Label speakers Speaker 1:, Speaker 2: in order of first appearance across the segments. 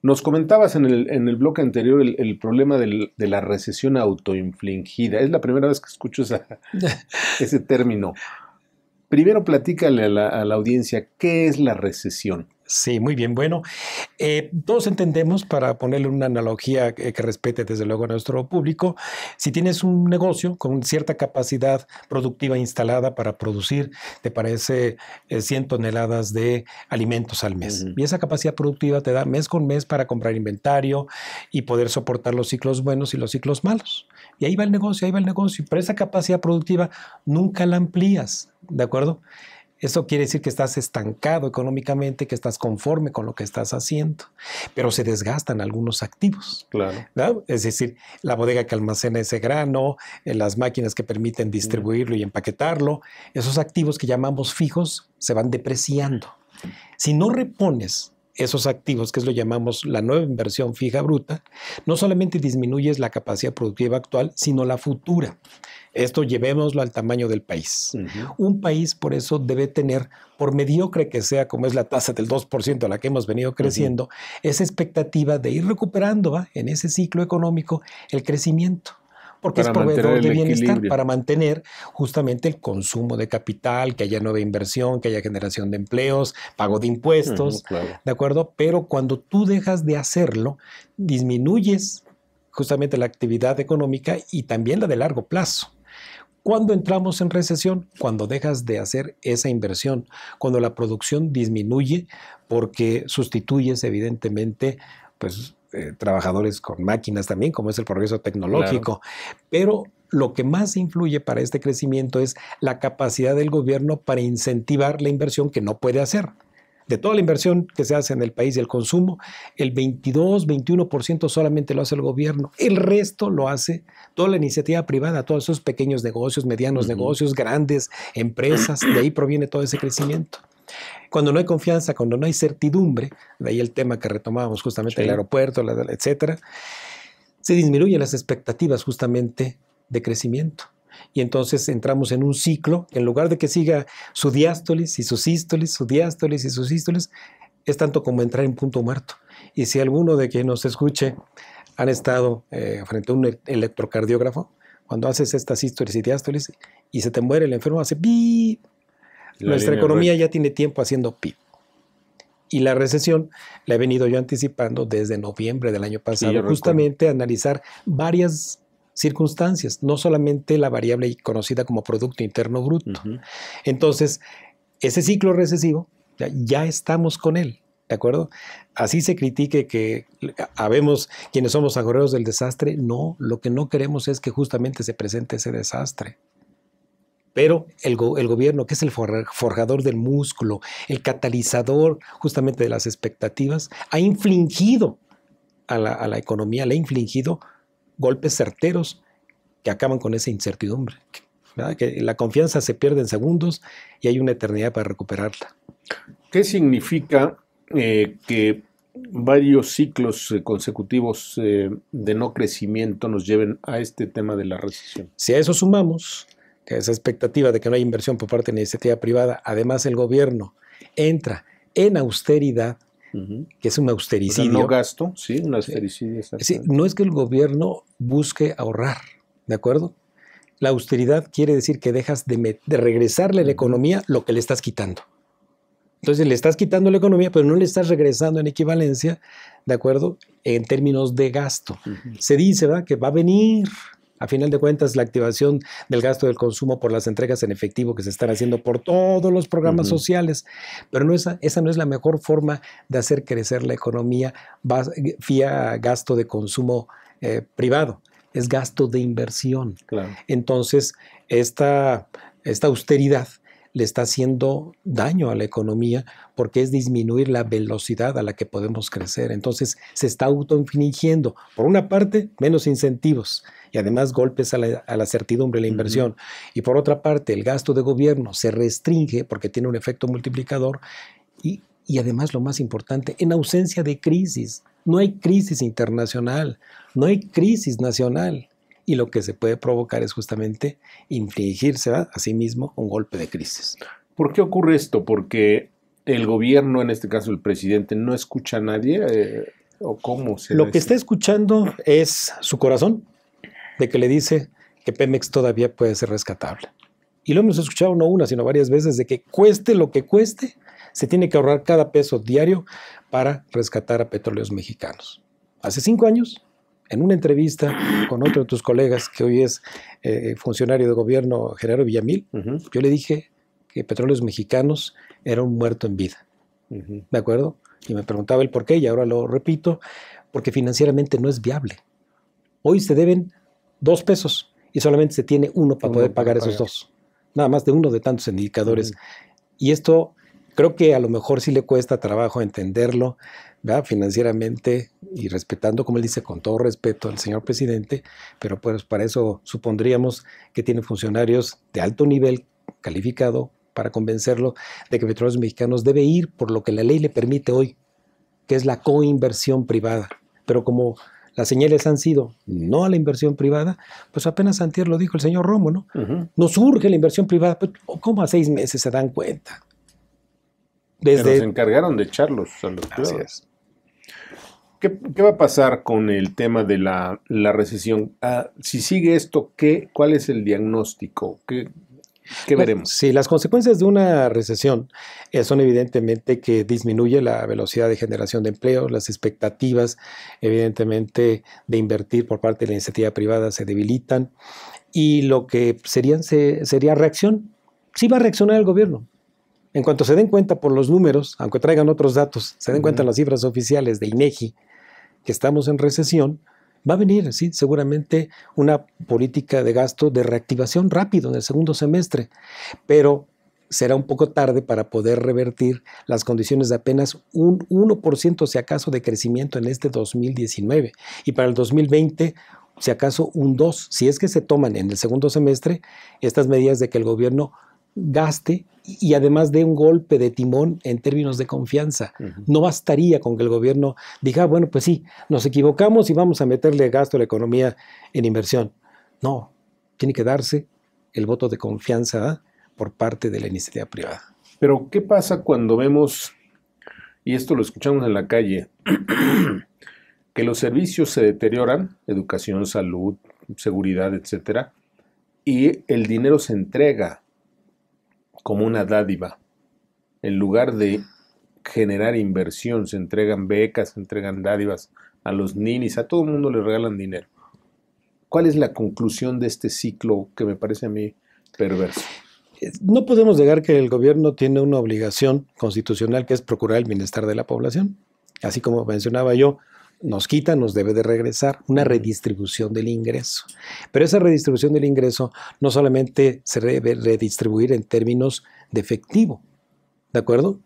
Speaker 1: Nos comentabas en el, en el bloque anterior el, problema de la recesión autoinfligida. Es la primera vez que escucho ese término.
Speaker 2: Primero platícale a la audiencia qué es la recesión. Sí, muy bien. Bueno, eh, todos entendemos, para ponerle una analogía eh, que, respete desde luego a nuestro público, si tienes un negocio con cierta capacidad productiva instalada para producir, te parece 100 eh, toneladas de alimentos al mes. Y esa capacidad productiva te da mes con mes para comprar inventario y poder soportar los ciclos buenos y los ciclos malos. Y ahí va el negocio, ahí va el negocio. Pero esa capacidad productiva nunca la amplías, ¿de acuerdo? Eso quiere decir que estás estancado económicamente, que estás conforme con lo que estás haciendo, pero se desgastan algunos activos.
Speaker 1: Claro.
Speaker 2: Es decir, la bodega que almacena ese grano, eh, las máquinas que permiten distribuirlo y empaquetarlo, esos activos que llamamos fijos se van depreciando. Si no repones esos activos, que es lo llamamos la nueva inversión fija bruta, no solamente disminuye la capacidad productiva actual, sino la futura. Esto llevémoslo al tamaño del país. Un país, por eso, debe tener, por mediocre que sea, como es la tasa del 2% a la que hemos venido creciendo, esa expectativa de ir recuperando en ese ciclo económico el crecimiento porque es proveedor de bienestar para mantener justamente el consumo de capital, que haya nueva inversión, que haya generación de empleos, pago de impuestos, ¿de acuerdo? Pero cuando tú dejas de hacerlo, disminuyes justamente la actividad económica y también la de largo plazo. ¿Cuándo entramos en recesión? Cuando dejas de hacer esa inversión, cuando la producción disminuye porque sustituyes evidentemente pues eh, trabajadores con máquinas también, como es el progreso tecnológico. Pero lo que más influye para este crecimiento es la capacidad del gobierno para incentivar la inversión que no puede hacer. De toda la inversión que se hace en el país y el consumo, el 22, 21% solamente lo hace el gobierno. El resto lo hace toda la iniciativa privada, todos esos pequeños negocios, medianos negocios, grandes empresas. De ahí proviene todo ese crecimiento. Cuando no hay confianza, cuando no hay certidumbre, de ahí el tema que retomábamos justamente, el aeropuerto, la, etcétera, se disminuyen las expectativas justamente de crecimiento. Y entonces entramos en un ciclo en lugar de que siga su diástolis y su sístolis, su diástolis y su sístolis, es tanto como entrar en punto muerto. Y si alguno de quienes nos escuche han estado eh, frente a un e-, electrocardiógrafo, cuando haces estas sístoles y diástoles y se te muere el enfermo, hace bi. Nuestra economía ya tiene tiempo haciendo PIB. Y la recesión la he venido yo anticipando desde noviembre del año pasado, justamente analizar varias circunstancias, no solamente la variable conocida como Producto Interno Bruto. Entonces, ese ciclo recesivo, ya, estamos con él, ¿de acuerdo? Así se critique que habemos quienes somos agoreros del desastre, no, lo que no queremos es que justamente se presente ese desastre pero el, gobierno, que es el forjador del músculo, el catalizador justamente de las expectativas, ha infligido a la, economía, le ha infligido golpes certeros que acaban con esa incertidumbre. Que la confianza se pierde en segundos y hay una eternidad para recuperarla.
Speaker 1: ¿Qué significa eh, que varios ciclos eh, consecutivos eh, de no crecimiento nos lleven
Speaker 2: a este tema de la recesión? Si a eso sumamos esa expectativa de que no hay inversión por parte de la iniciativa privada, además el gobierno entra en austeridad,
Speaker 1: que es un austericidio. no gasto, sí, un austericidio.
Speaker 2: no es que el gobierno busque ahorrar, ¿de acuerdo? La austeridad quiere decir que dejas de, regresarle a la economía lo que le estás quitando. Entonces le estás quitando la economía, pero no le estás regresando en equivalencia, ¿de acuerdo? En términos de gasto. Se dice, ¿verdad? Que va a venir a final de cuentas, la activación del gasto del consumo por las entregas en efectivo que se están haciendo por todos los programas sociales, pero esa, no es la mejor forma de hacer crecer la economía vía gasto de consumo eh, privado, es gasto de inversión. Entonces, esta austeridad le está haciendo daño a la economía porque es disminuir la velocidad a la que podemos crecer. Entonces se está autoinfligiendo, por una parte, menos incentivos y además golpes a la, certidumbre, de la inversión. Y por otra parte, el gasto de gobierno se restringe porque tiene un efecto multiplicador y además lo más importante, en ausencia de crisis. No hay crisis internacional, no hay crisis nacional y lo que se puede provocar es justamente infligirse a sí mismo un golpe de crisis.
Speaker 1: ¿Por qué ocurre esto? Porque el gobierno, en este caso el presidente, no escucha a nadie. Eh, ¿O cómo se Lo que está
Speaker 2: escuchando es su corazón, de que le dice que Pemex todavía puede ser rescatable. Y lo hemos escuchado no una, sino varias veces, de que cueste lo que cueste, se tiene que ahorrar cada peso diario para rescatar a petróleos mexicanos. Hace cinco años en una entrevista con otro de tus colegas, que hoy es eh, eh, funcionario de gobierno, Gerardo Villamil, yo le dije que Petróleos Mexicanos era un muerto en vida. ¿me ¿De acuerdo? Y me preguntaba el por qué, y ahora lo repito, porque financieramente no es viable. Hoy se deben dos pesos y solamente se tiene uno para poder pagar, esos dos. Nada más de uno de tantos indicadores. Y esto Creo que a lo mejor sí le cuesta trabajo entenderlo financieramente y respetando, como él dice, con todo respeto al señor presidente, pero pues para eso supondríamos que tiene funcionarios de alto nivel calificado para convencerlo de que Petróleos Mexicanos debe ir por lo que la ley le permite hoy, que es la coinversión privada. Pero como las señales han sido no a la inversión privada, pues apenas Santier lo dijo el señor Romo, ¿no? Nos urge la inversión privada, pues, ¿cómo a seis meses se dan cuenta?
Speaker 1: Desde... nos encargaron de echarlos a los ¿Qué, va a pasar con el tema de la, recesión? Ah,
Speaker 2: si sigue esto, ¿qué, ¿cuál es el diagnóstico? ¿Qué, pues, veremos? Sí, las consecuencias de una recesión eh, son evidentemente que disminuye la velocidad de generación de empleo, las expectativas evidentemente de invertir por parte de la iniciativa privada se debilitan y lo que serían, sería reacción. Sí va a reaccionar el gobierno, en cuanto se den cuenta por los números, aunque traigan otros datos, se den cuenta las cifras oficiales de INEGI que estamos en recesión, va a venir, sí, seguramente una política de gasto de reactivación rápido en el segundo semestre, pero será un poco tarde para poder revertir las condiciones de apenas un 1% si acaso de crecimiento en este 2019 y para el 2020 si acaso un 2, si es que se toman en el segundo semestre estas medidas de que el gobierno gaste y además de un golpe de timón en términos de confianza. No bastaría con que el gobierno diga, ah, bueno, pues sí, nos equivocamos y vamos a meterle gasto a la economía en inversión. No, tiene que darse el voto de confianza ¿ah? por parte de la iniciativa
Speaker 1: privada. Pero, ¿qué pasa cuando vemos, y esto lo escuchamos en la calle, que los servicios se deterioran, educación, salud, seguridad, etcétera, y el dinero se entrega como una dádiva. En lugar de generar inversión, se entregan becas, se entregan dádivas a los ninis, a todo el mundo le regalan dinero. ¿Cuál es la conclusión de este ciclo que me parece a mí perverso? Eh, no podemos negar
Speaker 2: que el gobierno tiene una obligación constitucional que es procurar el bienestar de la población. Así como mencionaba yo, nos quita, nos debe de regresar, una redistribución del ingreso. Pero esa redistribución del ingreso no solamente se debe redistribuir en términos de efectivo, ¿de acuerdo?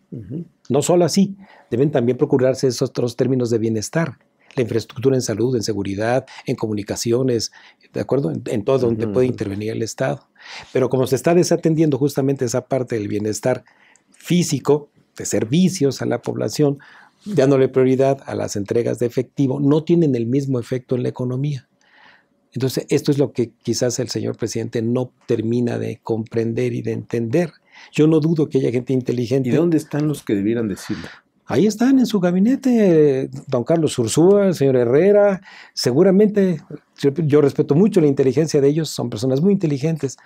Speaker 2: No solo así, deben también procurarse esos otros términos de bienestar, la infraestructura en salud, en seguridad, en comunicaciones, ¿de acuerdo? En, todo donde puede intervenir el Estado. Pero como se está desatendiendo justamente esa parte del bienestar físico, de servicios a la población, dándole prioridad a las entregas de efectivo, no tienen el mismo efecto en la economía. Entonces, esto es lo que quizás el señor presidente no termina de comprender y de entender. Yo no dudo que haya gente inteligente. ¿Y dónde están los que debieran decirlo? Ahí están en su gabinete, don Carlos Ursúa, el señor Herrera. Seguramente, yo respeto mucho la inteligencia de ellos, son personas muy inteligentes,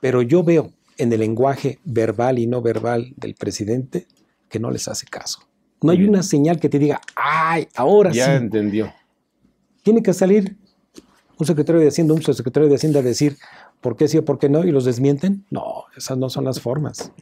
Speaker 2: pero yo veo en el lenguaje verbal y no verbal del presidente que no les hace caso. No hay una señal que te diga, ay, ahora sí. Ya entendió. Tiene que salir un secretario de Hacienda, un subsecretario de Hacienda a decir por qué sí o por qué no y los desmienten. No, esas no son las formas.